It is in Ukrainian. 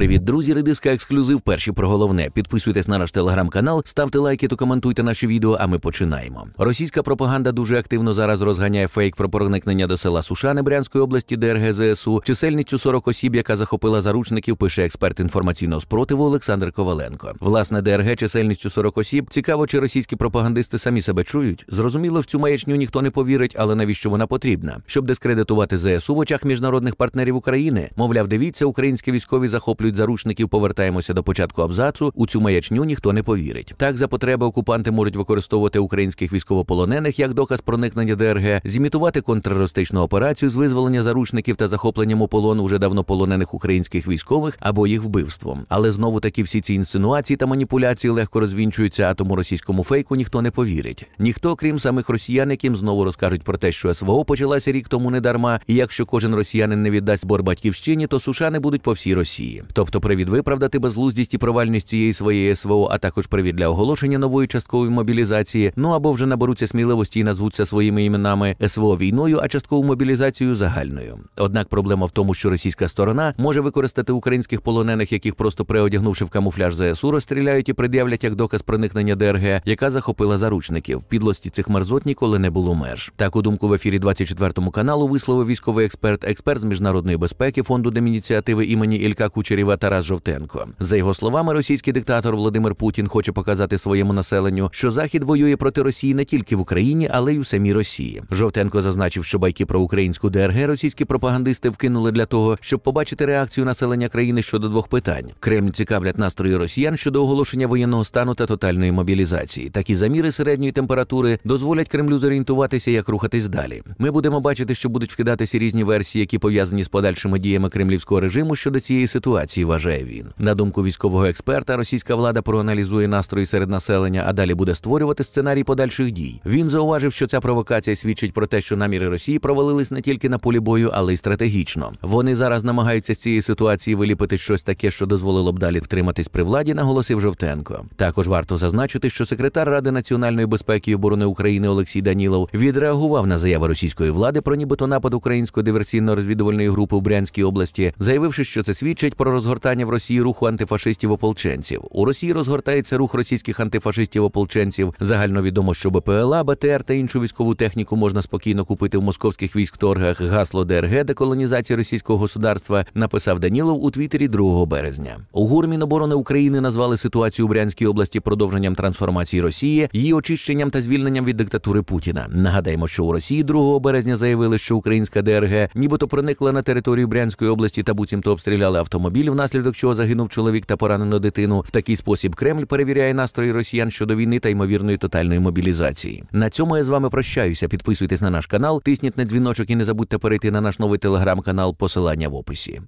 Привіт, друзі, редиска ексклюзив. Перші про головне. Підписуйтесь на наш телеграм-канал, ставте лайки та коментуйте наші відео. А ми починаємо. Російська пропаганда дуже активно зараз розганяє фейк про проникнення до села Сушани Брянської області ДРГ ЗСУ. Чисельністю 40 осіб, яка захопила заручників, пише експерт інформаційного спротиву Олександр Коваленко. Власне, ДРГ чисельністю 40 осіб. Цікаво, чи російські пропагандисти самі себе чують. Зрозуміло, в цю маячню ніхто не повірить, але навіщо вона потрібна? Щоб дискредитувати ЗСУ в очах міжнародних партнерів України, мовляв, дивіться, українські військові захоплюють визволюють заручників, повертаємося до початку абзацу. У цю маячню ніхто не повірить. Так за потреби окупанти можуть використовувати українських військовополонених як доказ проникнення ДРГ, зімітувати контртерористичну операцію з визволення заручників та захопленням у полон уже давно полонених українських військових або їх вбивством. Але знову таки всі ці інсинуації та маніпуляції легко розвінчуються, а тому російському фейку ніхто не повірить. Ніхто, крім самих росіян, яким знову розкажуть про те, що СВО почалася рік тому недарма, і якщо кожен росіянин не віддасть бор батьківщині, то сушани будуть по всій Росії. Тобто привід виправдати безлуздість і провальність цієї своєї СВО, а також привід для оголошення нової часткової мобілізації, ну або вже наберуться сміливості і назвуться своїми іменами СВО війною, а часткову мобілізацію загальною. Однак проблема в тому, що російська сторона може використати українських полонених, яких просто переодягнувши в камуфляж ЗСУ, розстріляють і пред'являть як доказ проникнення ДРГ, яка захопила заручників. Підлості цих мерзот ніколи не було меж. Таку думку в ефірі 24 каналу висловив військовий експерт, експерт з міжнародної безпеки фонду Демініціативи імені Ілька Кучері блогерів Тарас Жовтенко. За його словами, російський диктатор Володимир Путін хоче показати своєму населенню, що захід воює проти Росії не тільки в Україні, але й у самій Росії. Жовтенко зазначив, що байки про українську ДРГ російські пропагандисти вкинули для того, щоб побачити реакцію населення країни щодо двох питань. Кремль цікавлять настрої росіян щодо оголошення воєнного стану та тотальної мобілізації. Такі заміри середньої температури дозволять Кремлю зорієнтуватися, як рухатись далі. Ми будемо бачити, що будуть вкидатися різні версії, які пов'язані з подальшими діями кремлівського режиму щодо цієї ситуації ситуації, вважає він. На думку військового експерта, російська влада проаналізує настрої серед населення, а далі буде створювати сценарій подальших дій. Він зауважив, що ця провокація свідчить про те, що наміри Росії провалились не тільки на полі бою, але й стратегічно. Вони зараз намагаються з цієї ситуації виліпити щось таке, що дозволило б далі втриматись при владі, наголосив Жовтенко. Також варто зазначити, що секретар Ради національної безпеки і оборони України Олексій Данілов відреагував на заяви російської влади про нібито напад української диверсійно-розвідувальної групи в Брянській області, заявивши, що це свідчить про розгортання в Росії руху антифашистів-ополченців. У Росії розгортається рух російських антифашистів-ополченців. Загальновідомо, що БПЛА, БТР та іншу військову техніку можна спокійно купити в московських військторгах. Гасло ДРГ деколонізації російського государства написав Данілов у Твіттері 2 березня. У ГУР Міноборони України назвали ситуацію у Брянській області продовженням трансформації Росії, її очищенням та звільненням від диктатури Путіна. Нагадаємо, що у Росії 2 березня заявили, що українська ДРГ нібито проникла на територію Брянської області та буцімто обстріляли автомобіль внаслідок чого загинув чоловік та поранено дитину. В такий спосіб Кремль перевіряє настрої росіян щодо війни та ймовірної тотальної мобілізації. На цьому я з вами прощаюся. Підписуйтесь на наш канал, тисніть на дзвіночок і не забудьте перейти на наш новий телеграм-канал. Посилання в описі.